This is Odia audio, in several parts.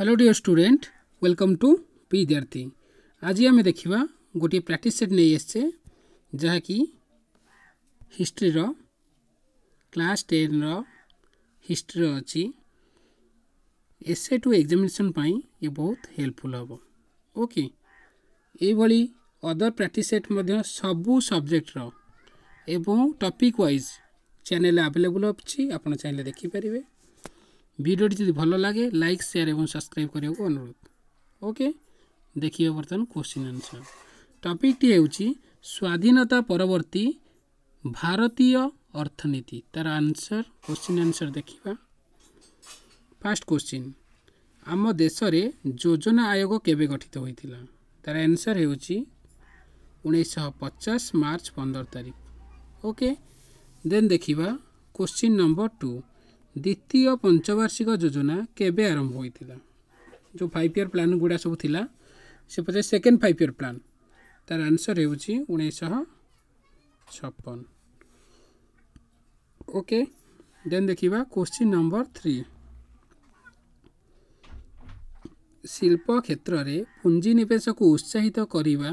Hello dear student welcome to Vidyarthi आज आम देखा गोटे प्राक्ट सेट नहीं आसचे जहाँकि हिस्ट्रीर क्लास टेन रिस्ट्री अच्छी एसे टू एक्जामेसन ये बहुत हेल्पफुल हम ओके ये अदर प्राक्ट सेट सब सब्जेक्टर एवं टपिक वाइज चैनल आभेलेबुल अच्छी आप चाहिए देखिपर भिडियो जति भल लाग सब्सक्राइब अनुरोध ओके देखियो बर्तन क्वश्चिन् आन्सर टपिक टेस्ट स्वाधीनता परवर्ती भारतीय अर्थनीति तर आन्सर क्वश्चिन् आन्सर देखा फास्ट क्वि आम देशले जोजना आयोग के गठित हुन्छ तर आन्सर हेर्छ उन्स पचास मर्च पन्ध्र ओके देन देखा को नम्बर टु ଦ୍ୱିତୀୟ ପଞ୍ଚବାର୍ଷିକ ଯୋଜନା କେବେ ଆରମ୍ଭ ହୋଇଥିଲା ଯେଉଁ ଫାଇଭ୍ ଇୟର୍ ପ୍ଲାନ୍ ଗୁଡ଼ା ସବୁ ଥିଲା ସେ ପଛରେ ସେକେଣ୍ଡ ଫାଇଭ୍ ଇୟର୍ ପ୍ଲାନ୍ ତାର ଆନ୍ସର ହେଉଛି ଉଣେଇଶହ ଛପନ ଓକେ ଦେନ୍ ଦେଖିବା କୋଶ୍ଚିନ୍ ନମ୍ବର ଥ୍ରୀ ଶିଳ୍ପ କ୍ଷେତ୍ରରେ ପୁଞ୍ଜିନିବେଶକୁ ଉତ୍ସାହିତ କରିବା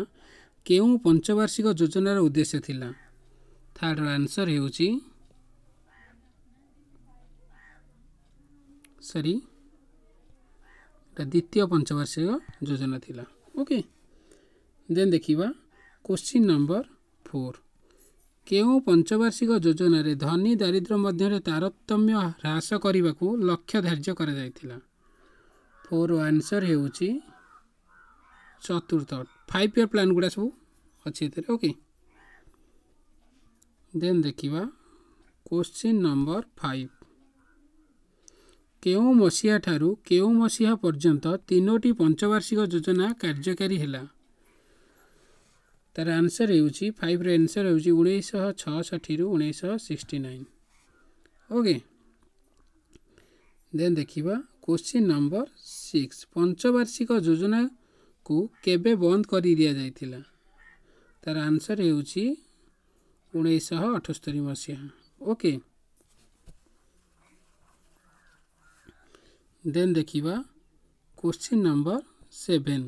କେଉଁ ପଞ୍ଚବାର୍ଷିକ ଯୋଜନାର ଉଦ୍ଦେଶ୍ୟ ଥିଲା ଥାର୍ଡ଼ର ଆନ୍ସର ହେଉଛି सरी द्वितीय पंचवर्षीय योजना थी ओके देन देखा क्वेश्चन नंबर फोर के पंचवार्षिक योजन धनी दारिद्र्य तारतम्य ह्रास करने को लक्ष्य धार्य कर फोर आंसर हो चतुर्थ फाइव इयर प्लान गुड़ा सब अच्छे ओके देन देखा क्वेश्चन नंबर फाइव କେଉଁ ମସିହାଠାରୁ କେଉଁ ମସିହା ପର୍ଯ୍ୟନ୍ତ ତିନୋଟି ପଞ୍ଚବାର୍ଷିକ ଯୋଜନା କାର୍ଯ୍ୟକାରୀ ହେଲା ତାର ଆନ୍ସର୍ ହେଉଛି ଫାଇଭ୍ର ଆନ୍ସର୍ ହେଉଛି ଉଣେଇଶହ ଛଅଷଠିରୁ ଉଣେଇଶହ ସିକ୍ସଟି ନାଇନ୍ ଓକେ ଦେନ୍ ଦେଖିବା କୋଶ୍ଚିନ୍ ନମ୍ବର ସିକ୍ସ ପଞ୍ଚବାର୍ଷିକ ଯୋଜନାକୁ କେବେ ବନ୍ଦ କରି ଦିଆଯାଇଥିଲା ତାର ଆନ୍ସର୍ ହେଉଛି ଉଣେଇଶହ ଅଠସ୍ତରୀ ମସିହା ଓକେ ଦେନ୍ ଦେଖିବା କୋଶ୍ଚିନ୍ ନମ୍ବର ସେଭେନ୍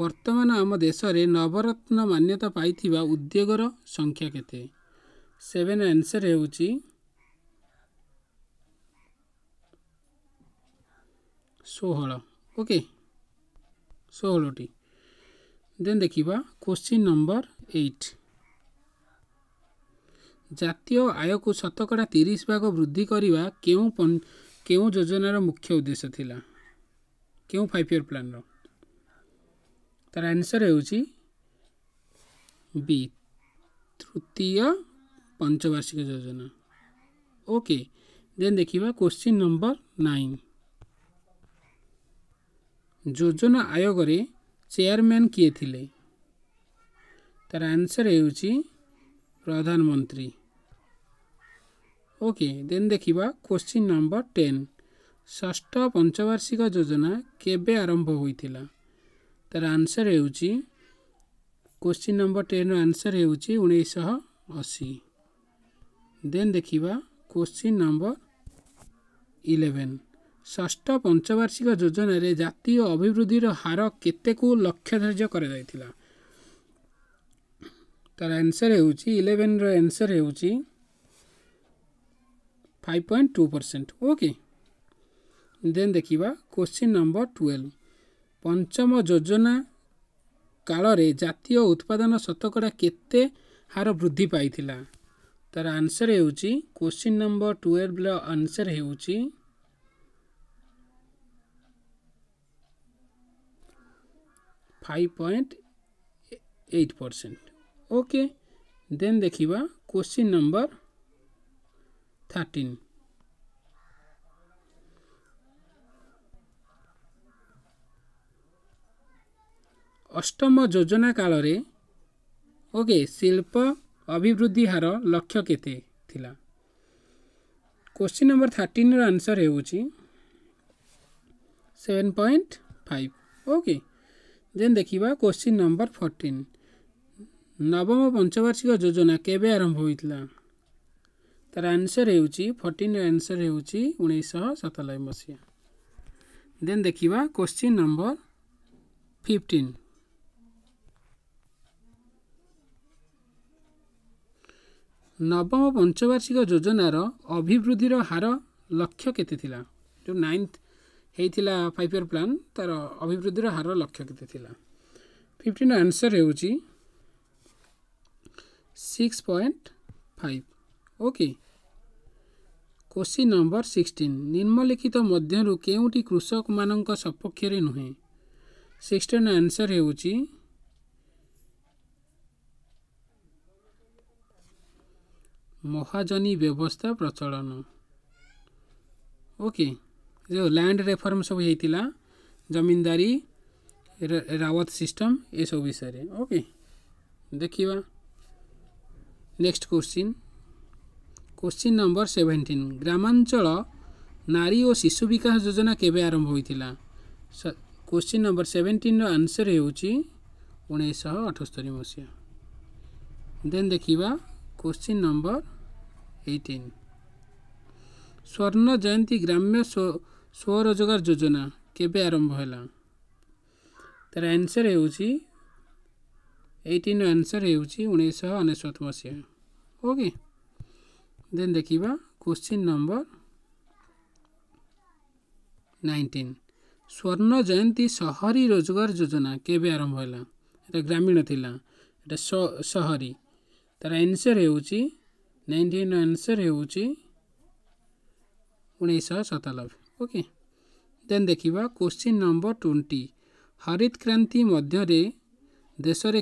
ବର୍ତ୍ତମାନ ଆମ ଦେଶରେ ନବରତ୍ନ ମାନ୍ୟତା ପାଇଥିବା ଉଦ୍ୟୋଗର ସଂଖ୍ୟା କେତେ ସେଭେନ୍ ଆନ୍ସର୍ ହେଉଛି ଷୋହଳ ଓକେ ଷୋହଳଟି ଦେନ୍ ଦେଖିବା କୋଶ୍ଚିନ୍ ନମ୍ବର ଏଇଟ୍ ଜାତୀୟ ଆୟକୁ ଶତକଡ଼ା ତିରିଶ ଭାଗ ବୃଦ୍ଧି କରିବା କେଉଁ କେଉଁ ଯୋଜନାର ମୁଖ୍ୟ ଉଦ୍ଦେଶ୍ୟ ଥିଲା କେଉଁ ଫାଇଭ୍ ଇୟର୍ ପ୍ଲାନ୍ର ତାର ଆନ୍ସର୍ ହେଉଛି ବି ତୃତୀୟ ପଞ୍ଚବାର୍ଷିକ ଯୋଜନା ଓକେ ଦେନ୍ ଦେଖିବା କ୍ୱେଶ୍ଚିନ୍ ନମ୍ବର ନାଇନ୍ ଯୋଜନା ଆୟୋଗରେ ଚେୟାରମ୍ୟାନ୍ କିଏ ଥିଲେ ତାର ଆନ୍ସର୍ ହେଉଛି ପ୍ରଧାନମନ୍ତ୍ରୀ ଓକେ ଦେନ୍ ଦେଖିବା କ୍ୱେଶ୍ଚିନ୍ ନମ୍ବର ଟେନ୍ ଷଷ୍ଠ ପଞ୍ଚବାର୍ଷିକ ଯୋଜନା କେବେ ଆରମ୍ଭ ହୋଇଥିଲା ତା'ର ଆନ୍ସର୍ ହେଉଛି କ୍ୱେଶ୍ଚିନ୍ ନମ୍ବର ଟେନ୍ର ଆନ୍ସର୍ ହେଉଛି ଉଣେଇଶହ ଅଶୀ ଦେନ୍ ଦେଖିବା କ୍ୱେଶ୍ଚିନ୍ ନମ୍ବର ଇଲେଭେନ୍ ଷଷ୍ଠ ପଞ୍ଚବାର୍ଷିକ ଯୋଜନାରେ ଜାତୀୟ ଅଭିବୃଦ୍ଧିର ହାର କେତେକୁ ଲକ୍ଷ୍ୟ ଧାର୍ଯ୍ୟ କରାଯାଇଥିଲା ତା'ର ଆନ୍ସର୍ ହେଉଛି ଇଲେଭେନ୍ର ଆନ୍ସର୍ ହେଉଛି five point two percent okay then ଦେଖିବା କ୍ୱେଶ୍ଚିନ୍ ନମ୍ବର ଟୁଏଲ୍ଭ ପଞ୍ଚମ ଯୋଜନା କାଳରେ ଜାତୀୟ ଉତ୍ପାଦନ ଶତକଡ଼ା କେତେ ହାର ବୃଦ୍ଧି ପାଇଥିଲା ତା'ର ଆନ୍ସର୍ ହେଉଛି କ୍ୱେଶ୍ଚିନ୍ ନମ୍ବର ଟୁଏଲ୍ଭର ଆନ୍ସର୍ ହେଉଛି five point eight percent okay then ଦେଖିବା କ୍ୱେଶ୍ଚିନ୍ ନମ୍ବର 13. ଅଷ୍ଟମ ଯୋଜନା କାଳରେ ଓକେ ଶିଳ୍ପ ଅଭିବୃଦ୍ଧି ହାର ଲକ୍ଷ୍ୟ କେତେ ଥିଲା କୋଶ୍ଚିନ୍ ନମ୍ବର ଥାର୍ଟିନ୍ର ଆନ୍ସର୍ ହେଉଛି seven point five okay then ଦେଖିବା କୋଶ୍ଚିନ୍ ନମ୍ବର ଫର୍ଟିନ୍ ନବମ ପଞ୍ଚବାର୍ଷିକ ଯୋଜନା କେବେ ଆରମ୍ଭ ହୋଇଥିଲା ତାର ଆନ୍ସର୍ ହେଉଛି ଫର୍ଟିନ୍ର ଆନ୍ସର୍ ହେଉଛି ଉଣେଇଶହ ସତାନବେ ମସିହା ଦେନ୍ ଦେଖିବା କୋଶ୍ଚିନ୍ ନମ୍ବର ଫିଫ୍ଟିନ୍ ନବମ ପଞ୍ଚବାର୍ଷିକ ଯୋଜନାର ଅଭିବୃଦ୍ଧିର ହାର ଲକ୍ଷ୍ୟ କେତେ ଥିଲା ଯେଉଁ ନାଇନ୍ଥ ହେଇଥିଲା ଫାଇଭ୍ ଇୟର୍ ପ୍ଲାନ୍ ତା'ର ଅଭିବୃଦ୍ଧିର ହାର ଲକ୍ଷ୍ୟ କେତେ ଥିଲା ଫିଫ୍ଟିନ୍ର ଆନ୍ସର୍ ହେଉଛି six point five okay question number sixteen ନିମ୍ନଲିଖିତ ମଧ୍ୟରୁ କେଉଁଟି କୃଷକମାନଙ୍କ ସପକ୍ଷରେ ନୁହେଁ ସିକ୍ସଟିନ୍ ଆନ୍ସର୍ ହେଉଛି ମହାଜନୀ ବ୍ୟବସ୍ଥା ପ୍ରଚଳନ ଓକେ ଯେଉଁ ଲ୍ୟାଣ୍ଡ ରେଫର୍ମ ସବୁ ହେଇଥିଲା ଜମିନଦାରୀ ରାୱତ ସିଷ୍ଟମ୍ ଏସବୁ ବିଷୟରେ ଓକେ ଦେଖିବା next question question number seventeen ग्रामाञ्चल नारी ओ शिशु विकास जोजना के आरम्भ क्वश्चिन् नम्बर सेभेन्टिन र आन्सर हेर्छ उन्स अठस्तरी मसहा देन देखिवा क्वश्चिन् नम्बर एटिन स्वर्ण जयंती ग्राम्य स्वरोजगार जोजना के आरम्भ होला तर आन्सर एटिन र आन्सर होस् मस हो ଦେନ୍ ଦେଖିବା କୋଶ୍ଚିନ୍ ନମ୍ବର ନାଇଣ୍ଟିନ୍ ସ୍ୱର୍ଣ୍ଣ ଜୟନ୍ତୀ ସହରୀ ରୋଜଗାର ଯୋଜନା କେବେ ଆରମ୍ଭ ହେଲା ଏଇଟା ଗ୍ରାମୀଣ ଥିଲା ଏଇଟା ସହରୀ ତା'ର ଆନ୍ସର୍ ହେଉଛି ନାଇଣ୍ଟିନ୍ ଆନ୍ସର୍ ହେଉଛି ଉଣେଇଶହ ସତାନବେ ଓକେ ଦେନ୍ ଦେଖିବା କୋଶ୍ଚିନ୍ ନମ୍ବର ଟ୍ୱେଣ୍ଟି ହରିତ କ୍ରାନ୍ତି ମଧ୍ୟରେ ଦେଶରେ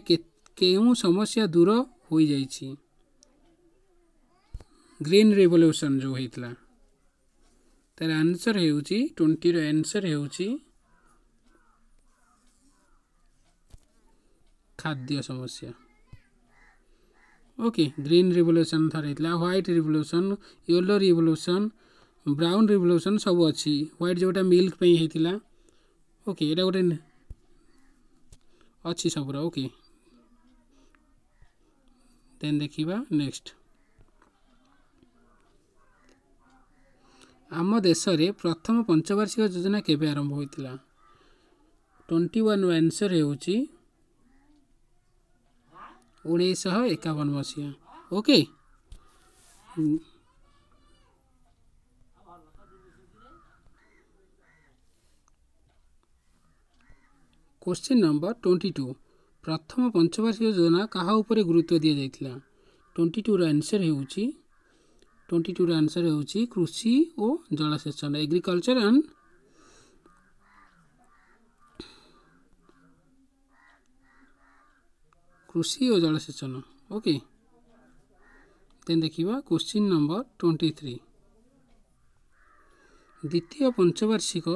କେଉଁ ସମସ୍ୟା ଦୂର ହୋଇଯାଇଛି ग्रीन रिवल्यूशन जो होता तर आंसर हो ट्वेंटी रनसर हो खाद्य समस्या ओके ग्रीन रिवल्यूशन थर होता white revolution yellow revolution brown revolution सब अच्छी ह्वैट जो मिल्क होता ओके यहाँ गोटे अच्छी सब रहा ओके देन देखा नेक्स्ट ଆମ ଦେଶରେ ପ୍ରଥମ ପଞ୍ଚବାର୍ଷିକ ଯୋଜନା କେବେ ଆରମ୍ଭ ହୋଇଥିଲା ଟ୍ୱେଣ୍ଟି ୱାନ୍ର ଆନ୍ସର ହେଉଛି ଉଣେଇଶହ ଏକାବନ ମସିହା okay question number twenty two ପ୍ରଥମ ପଞ୍ଚବାର୍ଷିକ ଯୋଜନା କାହା ଉପରେ ଗୁରୁତ୍ୱ ଦିଆଯାଇଥିଲା ଟ୍ୱେଣ୍ଟି ଟୁର ଆନ୍ସର ହେଉଛି ଟ୍ୱେଣ୍ଟି ଟୁର ଆନ୍ସର୍ ହେଉଛି କୃଷି ଓ ଜଳସେଚନ ଏଗ୍ରିକଲଚର ଆଣ୍ଡ କୃଷି ଓ ଜଳସେଚନ ଓକେ ଦେନ୍ ଦେଖିବା କ୍ୱେଶ୍ଚିନ୍ ନମ୍ବର ଟ୍ୱେଣ୍ଟି ଥ୍ରୀ ଦ୍ୱିତୀୟ ପଞ୍ଚବାର୍ଷିକ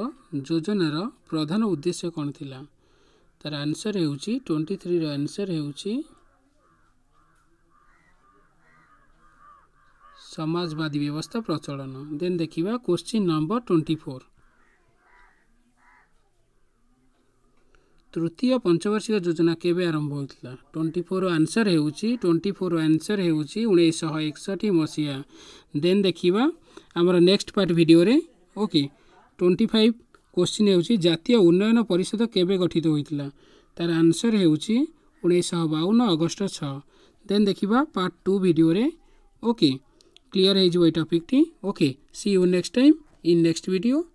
ଯୋଜନାର ପ୍ରଧାନ ଉଦ୍ଦେଶ୍ୟ କ'ଣ ଥିଲା ତାର ଆନ୍ସର୍ ହେଉଛି ଟ୍ୱେଣ୍ଟି ଥ୍ରୀର ଆନ୍ସର୍ ହେଉଛି ସମାଜବାଦୀ ବ୍ୟବସ୍ଥା ପ୍ରଚଳନ ଦେନ୍ ଦେଖିବା କୋଶ୍ଚିନ୍ ନମ୍ବର ଟ୍ୱେଣ୍ଟି ଫୋର୍ ତୃତୀୟ ପଞ୍ଚବାର୍ଷିକ ଯୋଜନା କେବେ ଆରମ୍ଭ ହୋଇଥିଲା ଟ୍ୱେଣ୍ଟି ଫୋର୍ ଆନ୍ସର୍ ହେଉଛି ଟ୍ୱେଣ୍ଟି ଫୋର୍ ଆନ୍ସର୍ ହେଉଛି ଉଣେଇଶହ ଏକଷଠି ମସିହା ଦେନ୍ ଦେଖିବା ଆମର ନେକ୍ସଟ ପାର୍ଟ ଭିଡ଼ିଓରେ ଓକେ ଟ୍ୱେଣ୍ଟି ଫାଇଭ୍ କୋଶ୍ଚିନ୍ ହେଉଛି ଜାତୀୟ ଉନ୍ନୟନ ପରିଷଦ କେବେ ଗଠିତ ହୋଇଥିଲା ତାର ଆନ୍ସର୍ ହେଉଛି ଉଣେଇଶହ ବାଉନ ଅଗଷ୍ଟ ଛଅ ଦେନ୍ ଦେଖିବା ପାର୍ଟ ଟୁ ଭିଡ଼ିଓରେ ଓକେ क्लियर है जो टॉपिक थी okay see you next time in next video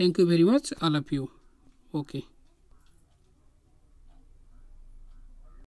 thank you very much all of you okay